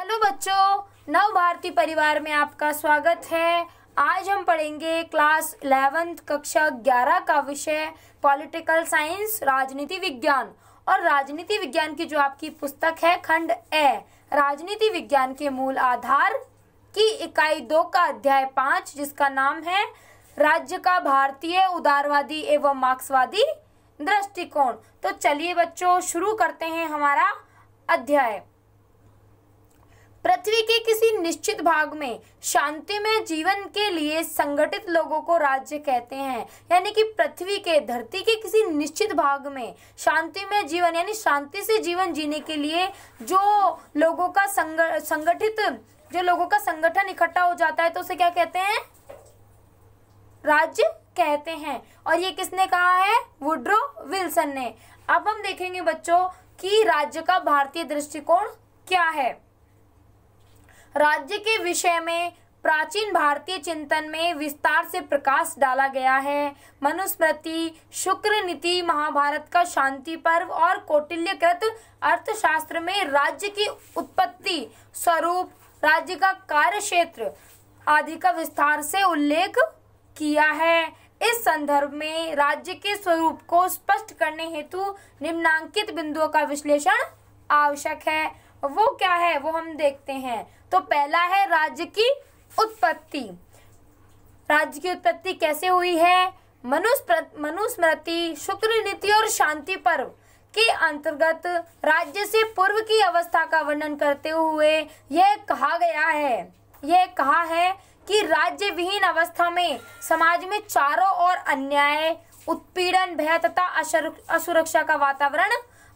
hello बच्चों नव भारती परिवार में आपका स्वागत है आज हम पढ़ेंगे क्लास इलेवेंथ कक्षा ग्यारह का विषय पॉलिटिकल साइंस राजनीति विज्ञान और राजनीति विज्ञान की जो आपकी पुस्तक है खंड ए राजनीति विज्ञान के मूल आधार की इकाई दो का अध्याय पाँच जिसका नाम है राज्य का भारतीय उदारवादी एवं मार्क्सवादी दृष्टिकोण तो चलिए बच्चों शुरू करते हैं हमारा अध्याय पृथ्वी के किसी निश्चित भाग में शांतिमय जीवन के लिए संगठित लोगों को राज्य कहते हैं यानी कि पृथ्वी के धरती के किसी निश्चित भाग में शांतिमय जीवन यानी शांति से जीवन जीने के लिए जो लोगों का संग, संगठित जो लोगों का संगठन इकट्ठा हो जाता है तो उसे क्या कहते हैं राज्य कहते हैं और ये किसने कहा है वुड्रो विल्सन ने अब हम देखेंगे बच्चों कि राज्य का भारतीय दृष्टिकोण क्या है राज्य के विषय में प्राचीन भारतीय चिंतन में विस्तार से प्रकाश डाला गया है मनुस्मृति शुक्र नीति महाभारत का शांति पर्व और कौटिल्यकृत अर्थशास्त्र में राज्य की उत्पत्ति स्वरूप राज्य का कार्य क्षेत्र आदि का विस्तार से उल्लेख किया है इस संदर्भ में राज्य के स्वरूप को स्पष्ट करने हेतु निम्नांकित बिंदुओं का विश्लेषण आवश्यक है वो क्या है वो हम देखते हैं तो पहला है राज्य की उत्पत्ति राज्य की उत्पत्ति कैसे हुई है मनुस्मृति शुक्र नीति और शांति पर्व के अंतर्गत राज्य से पूर्व की अवस्था का वर्णन करते हुए यह कहा गया है यह कहा है कि राज्य विहीन अवस्था में समाज में चारों ओर अन्याय उत्पीड़न भय तथा असुरक्षा का वातावरण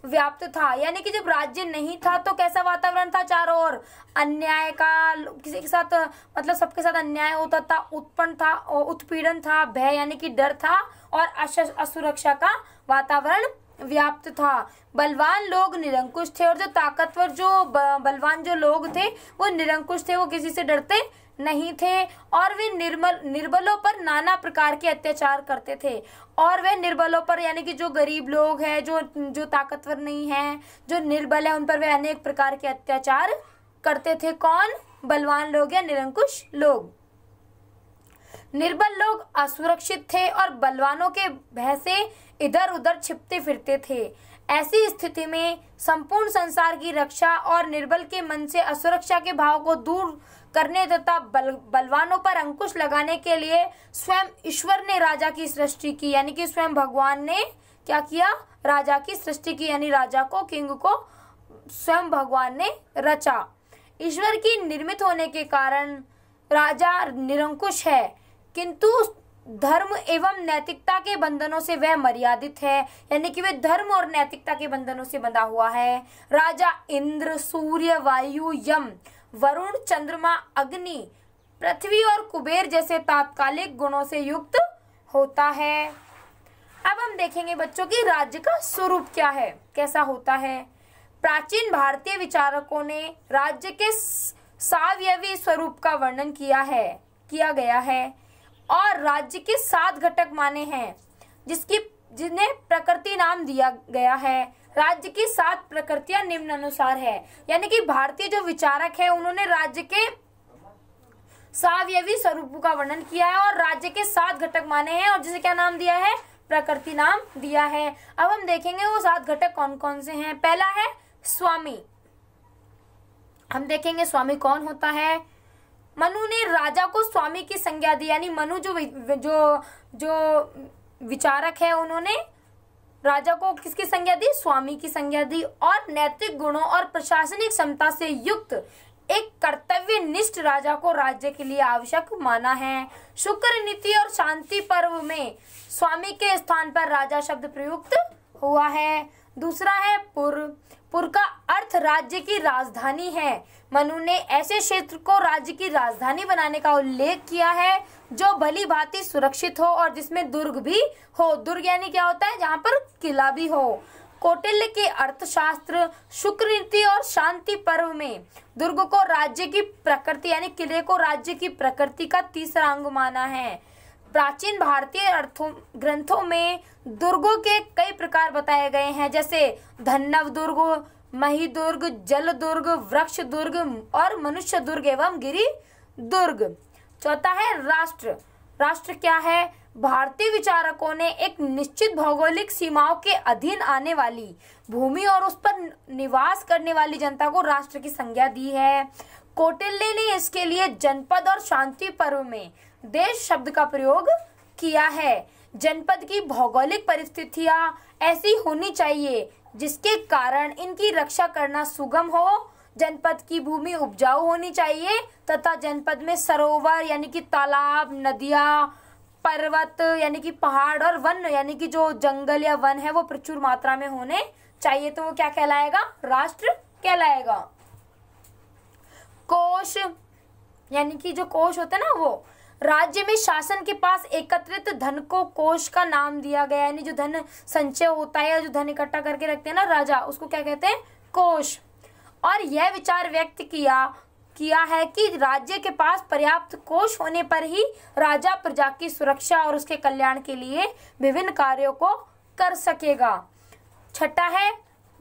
व्याप्त था यानी कि जब राज्य नहीं था तो कैसा वातावरण था चारों ओर अन्याय का किसी के साथ मतलब सबके साथ अन्याय होता था उत्पन्न था और उत्पीड़न था भय यानी कि डर था और असुरक्षा का वातावरण व्याप्त था बलवान लोग निरंकुश थे और जो ताकतवर जो बलवान जो लोग थे वो निरंकुश थे वो किसी से डरते नहीं थे और वे निर्मल निर्बलों पर नाना प्रकार के अत्याचार करते थे और वे निर्बलों पर यानी कि जो गरीब लोग हैं जो जो ताकतवर नहीं है जो निर्बल है उन पर वे अनेक प्रकार के अत्याचार करते थे कौन बलवान लोग या निरंकुश लोग निर्बल लोग असुरक्षित थे और बलवानों के भय से इधर उधर छिपते फिरते थे ऐसी स्थिति में संपूर्ण संसार की रक्षा और निर्बल के मन से असुरक्षा के भाव को दूर करने तथा बल बलवानों पर अंकुश लगाने के लिए स्वयं ईश्वर ने राजा की सृष्टि की यानी कि स्वयं भगवान ने क्या किया राजा की सृष्टि की यानी राजा को किंग को स्वयं भगवान ने रचा ईश्वर की निर्मित होने के कारण राजा निरंकुश है किंतु धर्म एवं नैतिकता के बंधनों से वह मर्यादित है यानी कि वह धर्म और नैतिकता के बंधनों से बंधा हुआ है राजा इंद्र सूर्य वायु यम वरुण चंद्रमा अग्नि पृथ्वी और कुबेर जैसे तात्कालिक गुणों से युक्त होता है अब हम देखेंगे बच्चों की राज्य का स्वरूप क्या है कैसा होता है प्राचीन भारतीय विचारकों ने राज्य के सावयवी स्वरूप का वर्णन किया है किया गया है और राज्य के सात घटक माने हैं जिसकी जिन्हें प्रकृति नाम दिया गया है राज्य की सात प्रकृतियां निम्न अनुसार है यानी कि भारतीय जो विचारक है उन्होंने राज्य के सावयवी स्वरूप का वर्णन किया है और राज्य के सात घटक माने हैं और जिसे क्या नाम दिया है प्रकृति नाम दिया है अब हम देखेंगे वो सात घटक कौन कौन से हैं पहला है स्वामी हम देखेंगे स्वामी कौन होता है मनु ने राजा को स्वामी की संज्ञा दी यानी मनु जो जो जो विचारक है उन्होंने राजा को किसकी संज्ञा दी स्वामी की संज्ञा दी और नैतिक गुणों और प्रशासनिक क्षमता से युक्त एक कर्तव्य निष्ठ राजा को राज्य के लिए आवश्यक माना है शुक्र नीति और शांति पर्व में स्वामी के स्थान पर राजा शब्द प्रयुक्त हुआ है दूसरा है पुर पुर का अर्थ राज्य की राजधानी है मनु ने ऐसे क्षेत्र को राज्य की राजधानी बनाने का उल्लेख किया है जो भली भांति सुरक्षित हो और जिसमें दुर्ग भी हो दुर्ग यानी क्या होता है जहाँ पर किला भी हो कौटिल्य के अर्थशास्त्र शुक्र नीति और शांति पर्व में दुर्ग को राज्य की प्रकृति यानी किले को राज्य की प्रकृति का तीसरा अंग माना है प्राचीन भारतीय अर्थों ग्रंथों में दुर्गों के कई प्रकार बताए गए हैं जैसे धन्नव दुर्ग मही दुर्ग जल दुर्ग वृक्ष दुर्ग और मनुष्य दुर्ग एवं गिरी दुर्ग चौथा है राष्ट्र राष्ट्र क्या है भारतीय विचारकों ने एक निश्चित भौगोलिक सीमाओं के अधीन आने वाली भूमि और उस पर निवास करने वाली जनता को राष्ट्र की संज्ञा दी है कोटिल्ले ने इसके लिए जनपद और शांति पर्व में देश शब्द का प्रयोग किया है जनपद की भौगोलिक परिस्थितियां ऐसी होनी चाहिए जिसके कारण इनकी रक्षा करना सुगम हो जनपद की भूमि उपजाऊ होनी चाहिए तथा जनपद में सरोवर यानी कि तालाब नदियां पर्वत यानी कि पहाड़ और वन यानी कि जो जंगल या वन है वो प्रचुर मात्रा में होने चाहिए तो वो क्या कहलाएगा राष्ट्र कहलाएगा कोश यानी कि जो कोष होता है ना वो राज्य में शासन के पास एकत्रित धन को कोष का नाम दिया गया यानी जो धन संचय होता है या जो धन इकट्ठा करके रखते हैं ना राजा उसको क्या कहते हैं कोष और यह विचार व्यक्त किया किया है कि राज्य के पास पर्याप्त कोष होने पर ही राजा प्रजा की सुरक्षा और उसके कल्याण के लिए विभिन्न कार्यों को कर सकेगा छठा है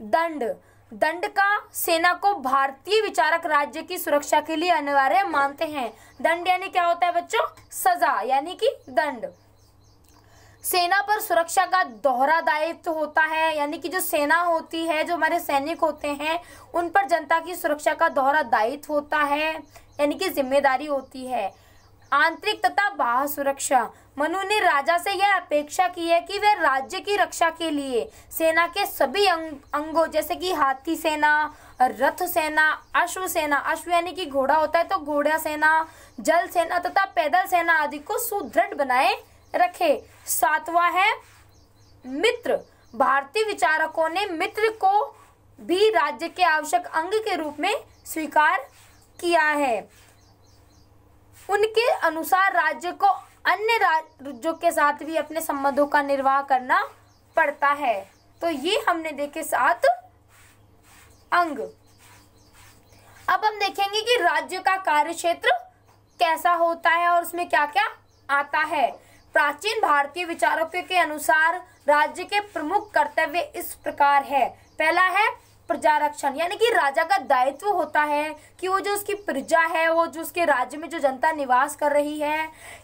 दंड दंड का सेना को भारतीय विचारक राज्य की सुरक्षा के लिए अनिवार्य मानते हैं दंड यानी क्या होता है बच्चों सजा यानी कि दंड सेना पर सुरक्षा का दोहरा दायित्व होता है यानी कि जो सेना होती है जो हमारे सैनिक होते हैं उन पर जनता की सुरक्षा का दोहरा दायित्व होता है यानी कि जिम्मेदारी होती है आंतरिक तथा बाह सुरक्षा मनु ने राजा से यह अपेक्षा की है कि वह राज्य की रक्षा के लिए सेना के सभी अंग, अंगों जैसे कि हाथी सेना रथ सेना अश्व सेना अश्व यानी कि घोड़ा होता है तो घोड़ा सेना जल सेना तथा पैदल सेना आदि को सुदृढ़ बनाए रखे सातवा है मित्र भारतीय विचारकों ने मित्र को भी राज्य के आवश्यक अंग के रूप में स्वीकार किया है उनके अनुसार राज्य को अन्य राज्यों के साथ भी अपने संबंधों का निर्वाह करना पड़ता है तो ये हमने देखे सात अंग अब हम देखेंगे कि राज्य का कार्य क्षेत्र कैसा होता है और उसमें क्या क्या आता है प्राचीन भारतीय विचारकों के अनुसार राज्य के प्रमुख कर्तव्य इस प्रकार है पहला है प्रजा रक्षण यानी कि राजा का दायित्व होता है कि वो जो उसकी प्रजा है वो जो उसके राज्य में जो जनता निवास कर रही है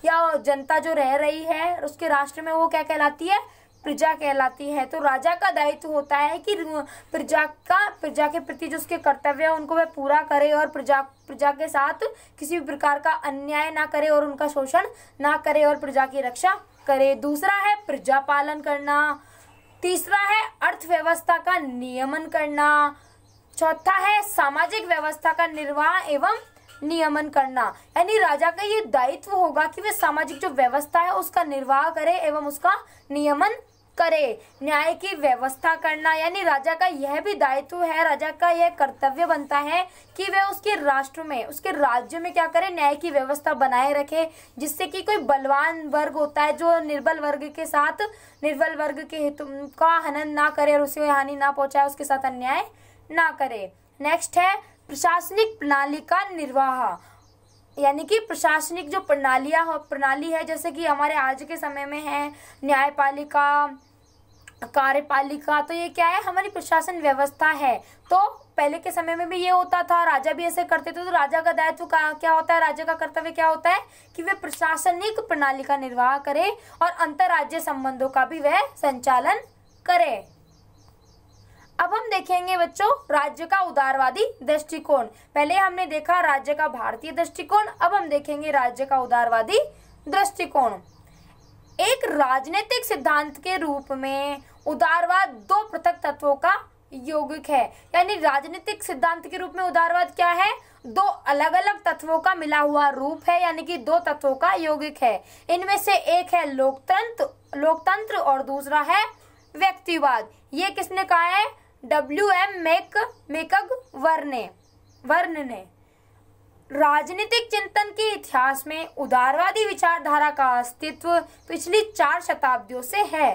या जनता जो रह रही है उसके राष्ट्र में वो क्या कहलाती है प्रजा कहलाती है तो राजा का दायित्व होता है कि प्रजा का प्रजा के प्रति जो उसके कर्तव्य है उनको वह पूरा करे और प्रजा प्रजा के साथ किसी भी प्रकार का अन्याय ना करे और उनका शोषण ना करे और प्रजा की रक्षा करे दूसरा है प्रजा पालन करना तीसरा है अर्थव्यवस्था का नियमन करना चौथा है सामाजिक व्यवस्था का निर्वाह एवं नियमन करना यानी राजा का ये दायित्व होगा कि वे सामाजिक जो व्यवस्था है उसका निर्वाह करे एवं उसका नियमन करे न्याय की व्यवस्था करना यानी राजा का यह भी दायित्व है राजा का यह कर्तव्य बनता है कि वह उसके राष्ट्र में उसके राज्य में क्या करे न्याय की व्यवस्था बनाए रखे जिससे कि कोई बलवान वर्ग होता है जो निर्बल वर्ग के साथ निर्बल वर्ग के हितु का हनन ना करे और उसे हानि ना पहुंचाए उसके साथ अन्याय ना करे नेक्स्ट है प्रशासनिक प्रणाली का निर्वाह यानी कि प्रशासनिक जो प्रणालियाँ प्रणाली है जैसे कि हमारे आज के समय में है न्यायपालिका कार्यपालिका तो ये क्या है हमारी प्रशासन व्यवस्था है तो पहले के समय में भी ये होता था राजा भी ऐसे करते थे तो राजा का दायित्व क्या होता है राजा का कर्तव्य क्या होता है कि वे प्रशासनिक प्रणाली का निर्वाह करे और अंतर्राज्य संबंधों का भी वह संचालन करे अब हम देखेंगे बच्चों राज्य का उदारवादी दृष्टिकोण पहले हमने देखा राज्य का भारतीय दृष्टिकोण अब हम देखेंगे राज्य का उदारवादी दृष्टिकोण एक राजनीतिक सिद्धांत के रूप में उदारवाद दो पृथक तत्वों का यौगिक है यानी राजनीतिक सिद्धांत के रूप में उदारवाद क्या है दो अलग अलग तत्वों का मिला हुआ रूप है यानी कि दो तत्वों का यौगिक है इनमें से एक है लोकतंत्र लोकतंत्र और दूसरा है व्यक्तिवाद ये किसने कहा है डब्ल्यू एम मेक मेकग वर्ने वर्ण ने राजनीतिक चिंतन के इतिहास में उदारवादी विचारधारा का अस्तित्व पिछली चार शताब्दियों से है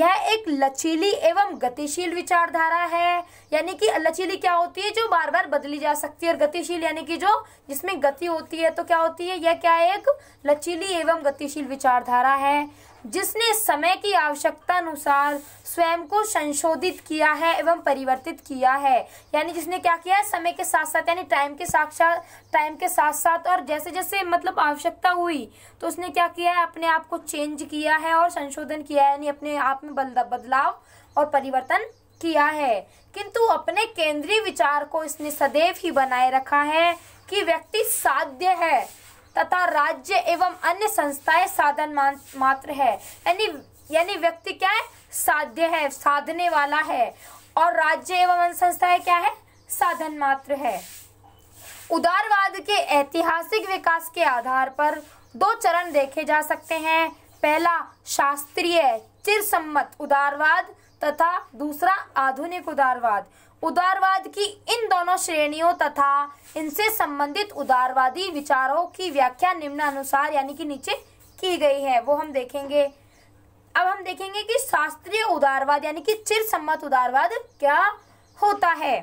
यह एक लचीली एवं गतिशील विचारधारा है यानी कि लचीली क्या होती है जो बार बार बदली जा सकती है और गतिशील यानी कि जो जिसमें गति होती है तो क्या होती है यह क्या है एक लचीली एवं गतिशील विचारधारा है जिसने समय की आवश्यकता अनुसार स्वयं को संशोधित किया है एवं परिवर्तित किया है यानी जिसने क्या किया है समय के साथ साथ यानी टाइम के साथ साथ टाइम के साथ साथ और जैसे जैसे मतलब आवश्यकता हुई तो उसने क्या किया है अपने आप को चेंज किया है और संशोधन किया है यानी अपने आप में बदलाव और परिवर्तन किया है किंतु अपने केंद्रीय विचार को इसने सदैव ही बनाए रखा है कि व्यक्ति साध्य है तथा राज्य एवं अन्य संस्थाएं साधन मात्र है यानी यानी व्यक्ति क्या है साध्य है साधने वाला है और राज्य एवं अन्य संस्थाएं क्या है साधन मात्र है उदारवाद के ऐतिहासिक विकास के आधार पर दो चरण देखे जा सकते हैं पहला शास्त्रीय चिरसम्मत उदारवाद तथा दूसरा आधुनिक उदारवाद उदारवाद की इन दोनों श्रेणियों तथा इनसे संबंधित उदारवादी विचारों की व्याख्या निम्नानुसार यानी कि नीचे की गई है वो हम देखेंगे अब हम देखेंगे कि शास्त्रीय उदारवाद यानी कि चिर सम्मत उदारवाद क्या होता है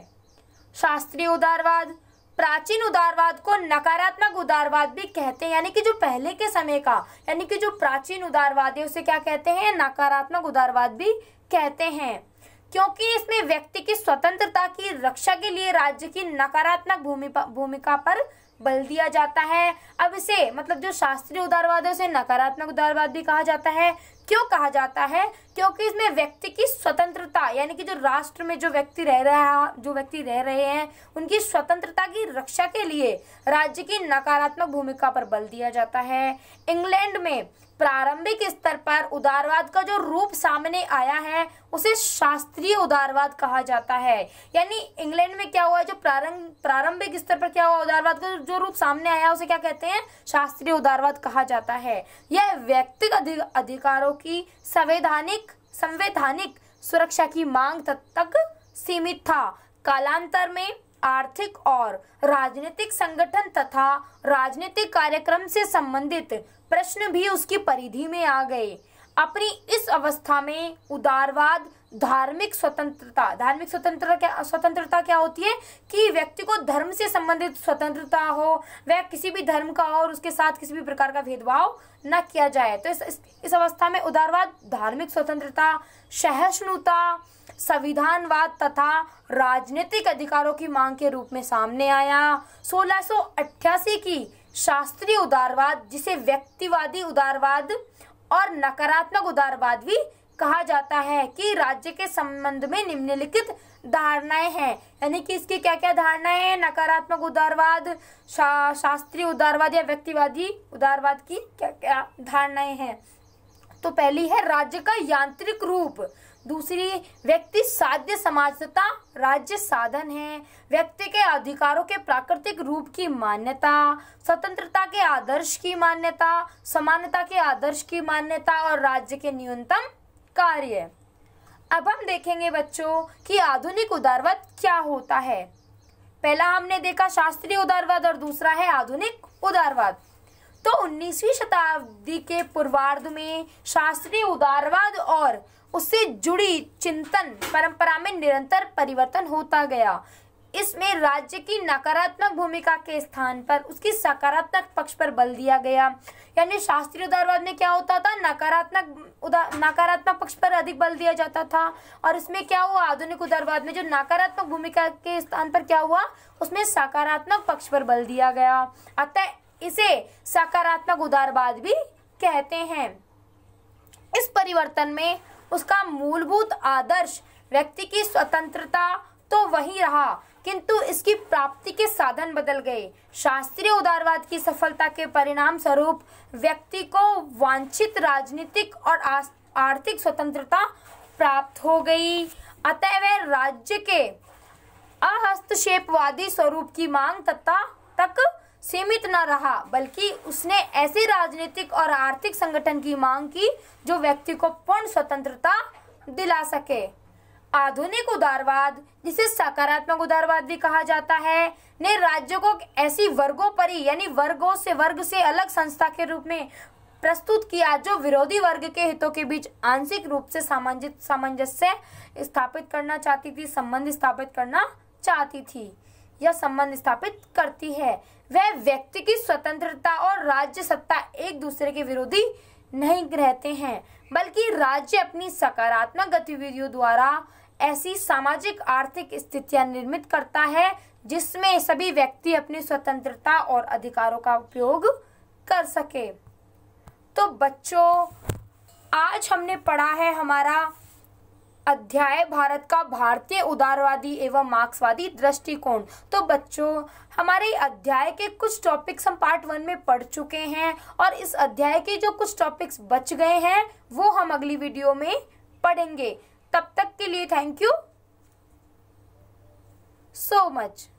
शास्त्रीय उदारवाद प्राचीन उदारवाद को नकारात्मक उदारवाद भी कहते हैं यानी कि जो पहले के समय का यानी कि जो प्राचीन उदारवाद है उसे क्या कहते हैं नकारात्मक उदारवाद भी कहते हैं क्योंकि इसमें व्यक्ति की स्वतंत्रता की रक्षा के लिए राज्य की नकारात्मक भूमिका पर बल दिया जाता है अब इसे मतलब जो शास्त्रीय उदारवाद है उसे नकारात्मक उदारवाद भी कहा जाता है क्यों कहा जाता है क्योंकि इसमें व्यक्ति की स्वतंत्रता यानी कि जो राष्ट्र में जो व्यक्ति रह रहा जो व्यक्ति रह रहे हैं उनकी स्वतंत्रता की रक्षा के लिए राज्य की नकारात्मक भूमिका पर बल दिया जाता है इंग्लैंड में प्रारंभिक स्तर पर उदारवाद का जो रूप सामने आया है उसे शास्त्रीय उदारवाद कहा जाता है यानी इंग्लैंड में क्या हुआ जो प्रारंभ प्रारंभिक स्तर पर क्या हुआ उदारवाद का जो रूप सामने आया उसे क्या कहते हैं शास्त्रीय उदारवाद कहा जाता है यह व्यक्तिगत अधिकारों की संवैधानिक संवैधानिक सुरक्षा की मांग तक सीमित था कालांतर में आर्थिक और राजनीतिक संगठन तथा राजनीतिक कार्यक्रम से संबंधित प्रश्न भी उसकी परिधि में आ गए अपनी इस अवस्था में उदारवाद धार्मिक स्वतंत्रता धार्मिक स्वतंत्रता क्या स्वतंत्रता क्या होती है कि व्यक्ति को धर्म से संबंधित स्वतंत्रता हो वह किसी भी धर्म का हो और उसके साथ किसी भी प्रकार का भेदभाव न किया जाए तो इस इस अवस्था में उदारवाद धार्मिक स्वतंत्रता सहिष्णुता संविधानवाद तथा राजनीतिक अधिकारों की मांग के रूप में सामने आया सोलह की शास्त्रीय उदारवाद जिसे व्यक्तिवादी उदारवाद और नकारात्मक उदारवाद भी कहा जाता है कि राज्य के संबंध में निम्नलिखित धारणाएं हैं यानी कि इसकी क्या क्या धारणाएं हैं नकारात्मक उदारवाद शा, शास्त्रीय उदारवाद या व्यक्तिवादी उदारवाद की क्या क्या धारणाएं हैं तो पहली है राज्य का यांत्रिक रूप दूसरी व्यक्ति साध्य समाजता राज्य साधन है व्यक्ति के अधिकारों के प्राकृतिक रूप की मान्यता स्वतंत्रता के आदर्श की मान्यता समानता के आदर्श की मान्यता और राज्य के न्यूनतम कार्य अब हम देखेंगे बच्चों कि आधुनिक उदारवाद क्या होता है पहला हमने देखा शास्त्रीय उदारवाद और दूसरा है आधुनिक उदारवाद तो 19वीं शताब्दी के पूर्वार्ध में शास्त्रीय उदारवाद और उससे जुड़ी चिंतन परंपरा में निरंतर परिवर्तन होता गया इसमें राज्य की नकारात्मक भूमिका के स्थान पर उसकी सकारात्मक पक्ष पर बल दिया गया यानी शास्त्रीय उदारवाद में क्या होता था नकारात्मक उदार नकारात्मक पक्ष पर अधिक बल दिया जाता था और इसमें क्या हुआ आधुनिक उदारवाद में जो नकारात्मक भूमिका के स्थान पर क्या हुआ उसमें सकारात्मक पक्ष पर बल दिया गया अतः इसे सकारात्मक उदारवाद भी कहते हैं इस परिवर्तन में उसका मूलभूत आदर्श व्यक्ति की स्वतंत्रता तो वही रहा किंतु इसकी प्राप्ति के साधन बदल गए शास्त्रीय उदारवाद की सफलता के परिणाम स्वरूप व्यक्ति को वांछित राजनीतिक और आर्थिक स्वतंत्रता प्राप्त हो गई अतः वह राज्य के अहस्तक्षेपवादी स्वरूप की मांग तथा तक सीमित न रहा बल्कि उसने ऐसे राजनीतिक और आर्थिक संगठन की मांग की जो व्यक्ति को पूर्ण स्वतंत्रता दिला सके आधुनिक उदारवाद जिसे सकारात्मक उदारवाद भी कहा जाता है ने राज्यों को ऐसी वर्गों पर ही यानी वर्गों से वर्ग से अलग संस्था के रूप में प्रस्तुत किया जो विरोधी वर्ग के हितों के बीच आंशिक रूप से सामंजित सामंजस्य स्थापित करना चाहती थी संबंध स्थापित करना चाहती थी या संबंध स्थापित करती है वह व्यक्ति की स्वतंत्रता और राज्य सत्ता एक दूसरे के विरोधी नहीं रहते हैं बल्कि राज्य अपनी सकारात्मक गतिविधियों द्वारा ऐसी सामाजिक आर्थिक स्थितियां निर्मित करता है जिसमें सभी व्यक्ति अपनी स्वतंत्रता और अधिकारों का उपयोग कर सके तो बच्चों आज हमने पढ़ा है हमारा अध्याय भारत का भारतीय उदारवादी एवं मार्क्सवादी दृष्टिकोण तो बच्चों हमारे अध्याय के कुछ टॉपिक्स हम पार्ट वन में पढ़ चुके हैं और इस अध्याय के जो कुछ टॉपिक्स बच गए हैं वो हम अगली वीडियो में पढ़ेंगे तब तक के लिए थैंक यू so मच